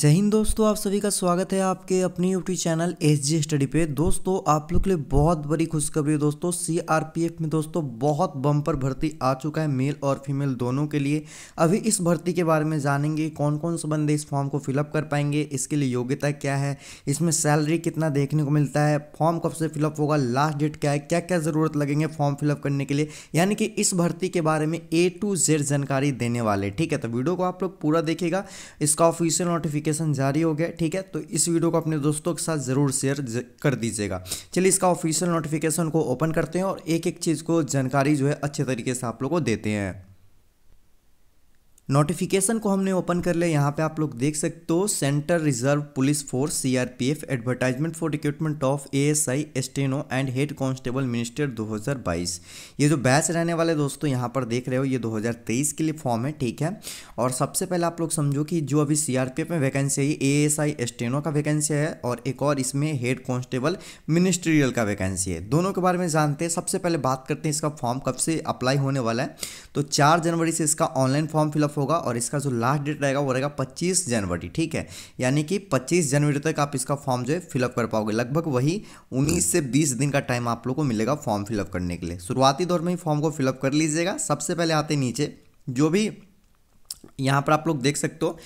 जय हिंद दोस्तों आप सभी का स्वागत है आपके अपने YouTube channel S G study पे दोस्तों आप लोग के लिए बहुत बड़ी खुशखबरी दोस्तों सीआरपीएफ में दोस्तों बहुत बम्पर भर्ती आ चुका है मेल और फीमेल दोनों के लिए अभी इस भर्ती के बारे में जानेंगे कौन कौन से बंदे इस फॉर्म को फिलअप कर पाएंगे इसके लिए योग्यता क्या है इसमें सैलरी कितना देखने को मिलता है फॉर्म कब से फिलअप होगा लास्ट डेट क्या है क्या क्या ज़रूरत लगेंगे फॉर्म फिलअप करने के लिए यानी कि इस भर्ती के बारे में ए टू जेड जानकारी देने वाले ठीक है तो वीडियो को आप लोग पूरा देखेगा इसका ऑफिशियल नोटिफिकेशन नोटिफिकेशन जारी हो गया ठीक है तो इस वीडियो को अपने दोस्तों के साथ ज़रूर शेयर कर दीजिएगा चलिए इसका ऑफिशियल नोटिफिकेशन को ओपन करते हैं और एक एक चीज़ को जानकारी जो है अच्छे तरीके से आप लोग को देते हैं नोटिफिकेशन को हमने ओपन कर लिया यहाँ पे आप लोग देख सकते हो Central Reserve Police Force CRPF advertisement for recruitment of ASI steno and head constable minister 2022 ये जो बैच रहने वाले दोस्तों यहाँ पर देख रहे हो ये 2023 के लिए फॉर्म है ठीक है और सबसे पहले आप लोग समझो कि जो अभी सी में वैकेंसी है ए एस एस्टेनो का वैकेंसी है और एक और इसमें हेड कॉन्स्टेबल मिनिस्ट्रियल का वैकेंसी है दोनों के बारे में जानते हैं सबसे पहले बात करते हैं इसका फॉर्म कब से अप्लाई होने वाला है तो चार जनवरी से इसका ऑनलाइन फॉर्म फिलअप ऑफ होगा और इसका जो लास्ट डेट रहेगा वो रहेगा पच्चीस जनवरी ठीक है यानी कि पच्चीस जनवरी तक आप इसका फॉर्म जो है फिलअप कर पाओगे लगभग वही उन्नीस से बीस दिन का टाइम आप लोग को मिलेगा फॉर्म फिलअप करने के लिए शुरुआती दौर में ही फॉर्म को फिलअप कर लीजिएगा सबसे पहले आते नीचे जो भी यहाँ पर आप लोग देख सकते हो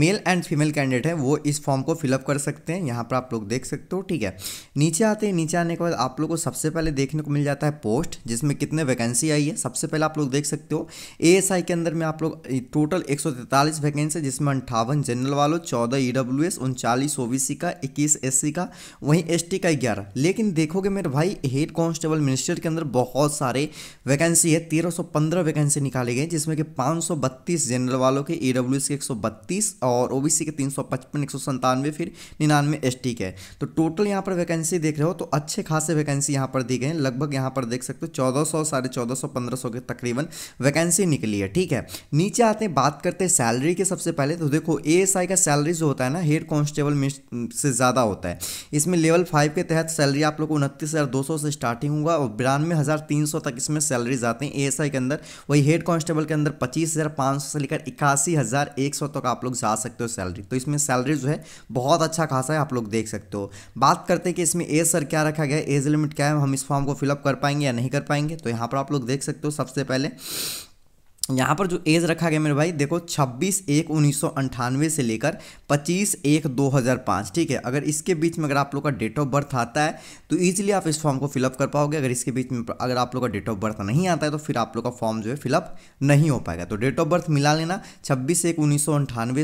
मेल एंड फीमेल कैंडिडेट है वो इस फॉर्म को फिलअप कर सकते हैं यहाँ पर आप लोग देख सकते हो ठीक है नीचे आते हैं नीचे आने के बाद आप लोग को सबसे पहले देखने को मिल जाता है पोस्ट जिसमें कितने वैकेंसी आई है सबसे पहले आप लोग देख सकते हो ए के अंदर में आप लोग टोटल एक वैकेंसी जिसमें अंठावन जनरल वालों चौदह ई डब्ल्यू एस उनचालीस ओ का इक्कीस एस का वहीं एस का ग्यारह लेकिन देखोगे मेरे भाई हेड कॉन्स्टेबल मिनिस्टर के अंदर बहुत सारे वैकेंसी है तेरह वैकेंसी निकाली गई जिसमें कि पाँच जनरल वालों वालों के ई डब्ल्यू के एक और ओ बी सी के तीन सौ पचपन एक सौ संतानवे फिर निन्यानवे एस टी के तो टोटल यहाँ पर वैकेंसी देख रहे हो तो अच्छे खासे वैकेंसी यहाँ पर दी गई लगभग यहाँ पर देख सकते हो चौदह सौ साढ़े चौदह सौ पंद्रह सौ के तकरीबन वैकेंसी निकली है ठीक है नीचे आते हैं बात करते हैं सैलरी के सबसे पहले तो देखो ए का सैलरी जो होता है ना हेड कॉन्स्टेबल से ज़्यादा होता है इसमें लेवल फाइव के तहत सैलरी आप लोग को उनतीस से स्टार्टिंग होगा और बिरानवे तक इसमें सैलरीज आते हैं ए के अंदर वही हेड कॉन्स्टेबल के अंदर पच्चीस हज़ार पाँच सौ से लेकर इक्का अठासी हज़ार एक सौ तक आप लोग जा सकते हो सैलरी तो इसमें सैलरी जो है बहुत अच्छा खासा है आप लोग देख सकते हो बात करते हैं कि इसमें एज सर क्या रखा गया एज लिमिट क्या है हम इस फॉर्म को फिलअप कर पाएंगे या नहीं कर पाएंगे तो यहाँ पर आप लोग देख सकते हो सबसे पहले यहाँ पर जो एज रखा गया मेरे भाई देखो 26 एक उन्नीस से लेकर 25 एक 2005 ठीक है अगर इसके बीच में अगर आप लोग का डेट ऑफ बर्थ आता है तो ईजिली आप इस फॉर्म को फिलअप कर पाओगे अगर इसके बीच में अगर आप लोग का डेट ऑफ बर्थ नहीं आता है तो फिर आप लोग का फॉर्म जो है फिलअप नहीं हो पाएगा तो डेट ऑफ बर्थ मिला लेना छब्बीस एक उन्नीस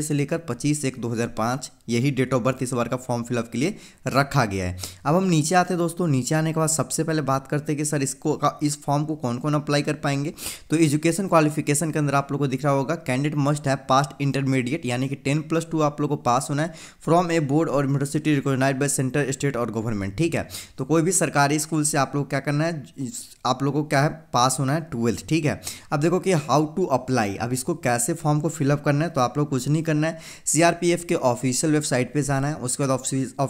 से लेकर पच्चीस एक दो यही डेट ऑफ बर्थ इस बार का फॉर्म फिलअप के लिए रखा गया है अब हम नीचे आते हैं दोस्तों नीचे आने के बाद सबसे पहले बात करते हैं कि सर इसको इस फॉर्म को कौन कौन अप्लाई कर पाएंगे तो एजुकेशन क्वालिफिकेशन एप्लीकेशन के अंदर आप लोग को दिख रहा होगा कैंडिडेट मस्ट है पास्ट इंटरमीडिएट यानी कि टेन प्लस टू आप लोग को पास होना है फ्रॉम ए बोर्ड और university recognised by centre state और गवर्नमेंट ठीक है तो कोई भी सरकारी स्कूल से आप लोग क्या करना है आप लोग को क्या है पास होना है ट्वेल्थ ठीक है अब देखो कि हाउ टू अप्लाई अब इसको कैसे फॉर्म को फिलअप करना है तो आप लोग कुछ नहीं करना है सीआरपीएफ के ऑफिशियल वेबसाइट पे जाना है उसके बाद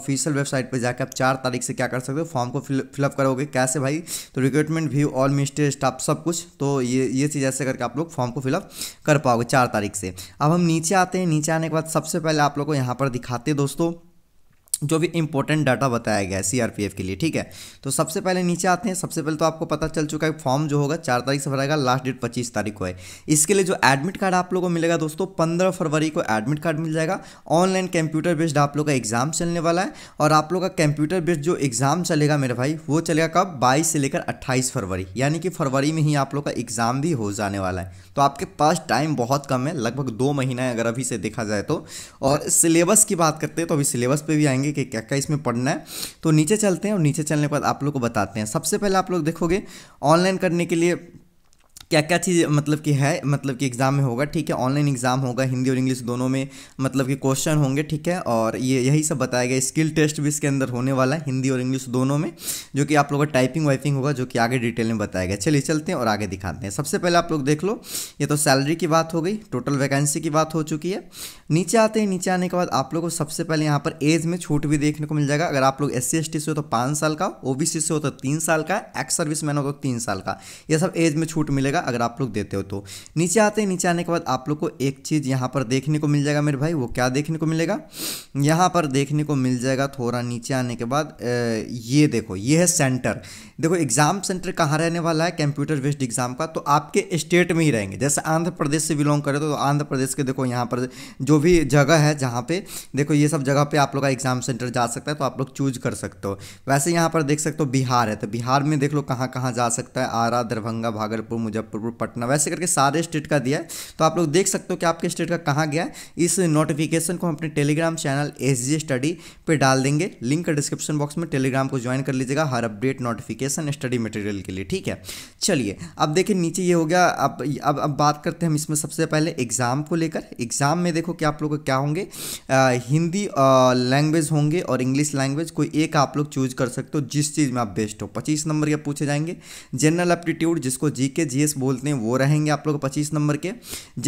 ऑफिशियल वेबसाइट पे जाकर आप चार तारीख से क्या कर सकते हो फॉर्म को फिलअप करोगे कैसे भाई तो recruitment view all ministry staff सब कुछ तो ये ये चीज़ ऐसे करके आप लोग लोग फॉर्म को फिलअप कर पाओगे चार तारीख से अब हम नीचे आते हैं नीचे आने के बाद सबसे पहले आप लोग को यहाँ पर दिखाते हैं दोस्तों जो भी इंपॉर्टेंट डाटा बताया गया है सीआरपीएफ के लिए ठीक है तो सबसे पहले नीचे आते हैं सबसे पहले तो आपको पता चल चुका है फॉर्म जो होगा चार तारीख से भरेगा लास्ट डेट पच्चीस तारीख को है इसके लिए जो एडमिट कार्ड आप लोगों को मिलेगा दोस्तों पंद्रह फरवरी को एडमिट कार्ड मिल जाएगा ऑनलाइन कंप्यूटर बेस्ड आप लोग का एग्जाम चलने वाला है और आप लोग का कंप्यूटर बेस्ड जो एग्जाम चलेगा मेरे भाई वो चलेगा कब बाईस से लेकर अट्ठाईस फरवरी यानी कि फरवरी में ही आप लोग का एग्जाम भी हो जाने वाला है तो आपके पास टाइम बहुत कम है लगभग दो महीना है अगर अभी से देखा जाए तो और सिलेबस की बात करते हैं तो अभी सिलेबस पर भी आएंगे बताओगे कि क्या क्या इसमें पढ़ना है तो नीचे चलते हैं और नीचे चलने के बाद आप लोग को बताते हैं सबसे पहले आप लोग देखोगे ऑनलाइन करने के लिए क्या क्या चीज़ मतलब कि है मतलब कि एग्ज़ाम में होगा ठीक है ऑनलाइन एग्ज़ाम होगा हिंदी और इंग्लिश दोनों में मतलब कि क्वेश्चन होंगे ठीक है और ये यही सब बताया गया स्किल टेस्ट भी इसके अंदर होने वाला है हिंदी और इंग्लिश दोनों में जो कि आप लोगों का टाइपिंग वाइपिंग होगा जो कि आगे डिटेल में बताया गया चलिए चलते हैं और आगे दिखाते हैं सबसे पहले आप लोग देख लो ये तो सैलरी की बात हो गई टोटल वैकेंसी की बात हो चुकी है नीचे आते हैं नीचे आने के बाद आप लोग को सबसे पहले यहाँ पर एज में छूट भी देखने को मिल जाएगा अगर आप लोग एस सी से हो तो पाँच साल का ओ से हो तो तीन साल का एक्स सर्विस मैन होगा तो तीन साल का यह सब एज में छूट मिलेगा जाएगा अगर आप लोग देते हो तो नीचे आते हैं नीचे आने के बाद आप लोग को एक चीज़ यहाँ पर देखने को मिल जाएगा मेरे भाई वो क्या देखने को मिलेगा यहाँ पर देखने को मिल जाएगा थोड़ा नीचे आने के बाद ये देखो ये है सेंटर देखो एग्ज़ाम सेंटर कहाँ रहने वाला है कंप्यूटर बेस्ड एग्ज़ाम का तो आपके स्टेट में ही रहेंगे जैसे आंध्र प्रदेश से बिलोंग करे तो आंध्र प्रदेश के देखो यहाँ पर जो भी जगह है जहाँ पे देखो ये सब जगह पे आप लोग का एग्ज़ाम सेंटर जा सकता है तो आप लोग चूज कर सकते हो वैसे यहाँ पर देख सकते हो बिहार है तो बिहार में देख लो कहाँ कहाँ जा सकता है आरा दरभंगा भागलपुर मुजफ्फर मुजफ्फरपुर पटना वैसे करके सारे स्टेट का दिया है तो आप लोग देख सकते हो कि आपके स्टेट का कहाँ गया है इस नोटिफिकेशन को हम अपने टेलीग्राम चैनल एस स्टडी पर डाल देंगे लिंक डिस्क्रिप्शन बॉक्स में टेलीग्राम को ज्वाइन कर लीजिएगा हर अपडेट नोटिफिकेशन स्टडी मटेरियल के लिए ठीक है चलिए अब देखिए नीचे ये हो गया अब अब अब बात करते हैं हम इसमें सबसे पहले एग्ज़ाम को लेकर एग्ज़ाम में देखो कि आप लोग क्या होंगे आ, हिंदी लैंग्वेज होंगे और इंग्लिश लैंग्वेज कोई एक आप लोग चूज कर सकते हो जिस चीज़ में आप बेस्ट हो पच्चीस नंबर के पूछे जाएंगे जनरल एप्टीट्यूड जिसको जी के जी एस बोलते हैं वो रहेंगे आप लोग पच्चीस नंबर के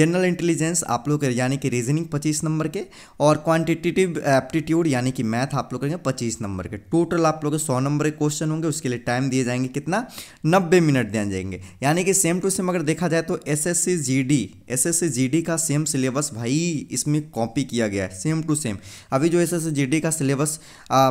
जनरल इंटेलिजेंस आप लोग यानी कि रीजनिंग पच्चीस नंबर के और क्वान्टिटेटिव एप्टीट्यूड यानी कि मैथ आप लोग करेंगे पच्चीस नंबर के टोटल आप लोग सौ नंबर के क्वेश्चन होंगे उसके लिए टाइम दिए जाएंगे कितना नब्बे मिनट दिए जाएंगे यानी कि सेम टू सेम अगर देखा जाए तो S S C G D का सेम सिलेबस भाई इसमें कॉपी किया गया है सेम टू सेम अभी जो एस एस का सिलेबस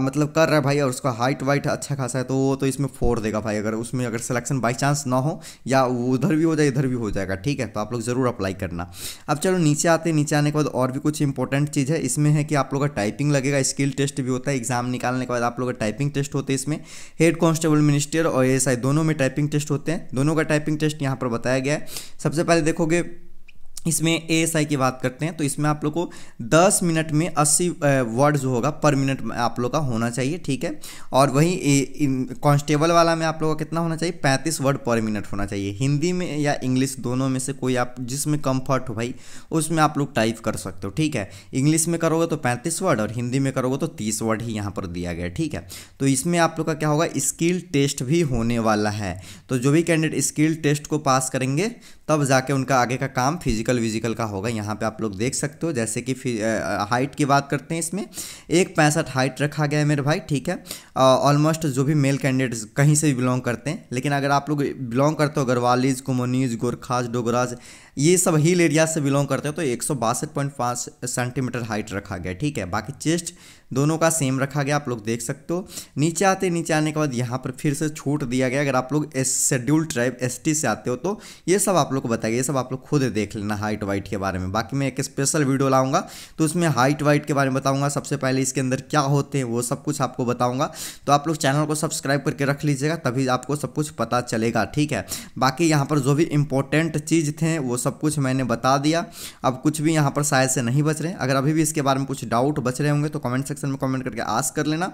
मतलब कर रहा है भाई और उसका हाइट वाइट अच्छा खासा है तो वो तो इसमें फोर देगा भाई अगर उसमें अगर सिलेक्शन बाई चांस ना हो या उधर उधर भी हो जाए इधर भी हो जाएगा ठीक है तो आप लोग ज़रूर अप्लाई करना अब चलो नीचे आते नीचे आने के बाद और भी कुछ इंपॉर्टेंट चीज़ है इसमें है कि आप लोग का टाइपिंग लगेगा स्किल टेस्ट भी होता है एग्जाम निकालने के बाद आप लोग का टाइपिंग टेस्ट होते हैं इसमें हेड कॉन्स्टेबल मिनिस्टर और ए दोनों में टाइपिंग टेस्ट होते हैं दोनों का टाइपिंग टेस्ट यहाँ पर बताया गया है सबसे पहले देखोगे इसमें ए एस आई की बात करते हैं तो इसमें आप लोग को 10 मिनट में 80 वर्ड जो होगा पर मिनट में आप लोग का होना चाहिए ठीक है और वहीं कांस्टेबल वाला में आप लोग का कितना होना चाहिए 35 वर्ड पर मिनट होना चाहिए हिंदी में या इंग्लिश दोनों में से कोई आप जिसमें कंफर्ट हो भाई उसमें आप लोग टाइप कर सकते हो ठीक है इंग्लिश में करोगे तो पैंतीस वर्ड और हिंदी में करोगे तो तीस वर्ड ही यहाँ पर दिया गया ठीक है तो इसमें आप लोग का क्या होगा स्किल टेस्ट भी होने वाला है तो जो भी कैंडिडेट स्किल टेस्ट को पास करेंगे तब जाके उनका आगे का काम फिजिकल विजिकल का होगा यहाँ पे आप लोग देख सकते हो जैसे कि हाइट की बात करते हैं इसमें एक पैंसठ हाइट रखा गया है मेरे भाई ठीक है ऑलमोस्ट जो भी मेल कैंडिडेट्स कहीं से भी बिलोंग करते हैं लेकिन अगर आप लोग बिलोंग करते हो अगरवालीज कुमोनीज गोरखाज डोगराज ये सब हिल एरिया से बिलोंग करते हो तो एक सेंटीमीटर हाइट रखा गया ठीक है बाकी चेस्ट दोनों का सेम रखा गया आप लोग देख सकते हो नीचे आते नीचे आने के बाद यहाँ पर फिर से छूट दिया गया अगर आप लोग एस शेड्यूल ट्राइब एस से आते हो तो ये सब आप लोग को बताइए ये सब आप लोग खुद देख लेना हाइट वाइट के बारे में बाकी मैं एक स्पेशल वीडियो लाऊंगा तो उसमें हाइट वाइट के बारे में बताऊँगा सबसे पहले इसके अंदर क्या होते हैं वो सब कुछ आपको बताऊँगा तो आप लोग चैनल को सब्सक्राइब करके रख लीजिएगा तभी आपको सब कुछ पता चलेगा ठीक है बाकी यहाँ पर जो भी इंपॉर्टेंट चीज़ थे वो सब कुछ मैंने बता दिया अब कुछ भी यहाँ पर शायद से नहीं बच रहे अगर अभी भी इसके बारे में कुछ डाउट बच रहे होंगे तो कमेंट सेक्शन में कमेंट करके आस कर लेना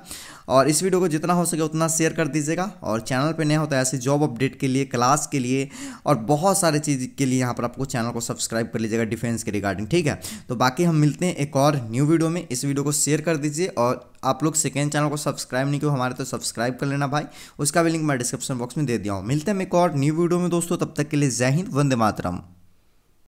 और इस वीडियो को जितना हो सके उतना शेयर कर दीजिएगा और चैनल पे नया होता है ऐसे जॉब अपडेट के लिए क्लास के लिए और बहुत सारे चीज़ के लिए यहाँ पर आपको चैनल को सब्सक्राइब कर लीजिएगा डिफेंस के रिगार्डिंग ठीक है तो बाकी हम मिलते हैं एक और न्यू वीडियो में इस वीडियो को शेयर कर दीजिए और आप लोग सेकेंड चैनल को सब्सक्राइब नहीं किया हमारे तो सब्सक्राइब कर लेना भाई उसका भी लिंक मैं डिस्क्रिप्शन बॉक्स में दे दिया हूँ मिलते हैं एक और न्यू वीडियो में दोस्तों तब तक के लिए जय हिंद वंदे मातरम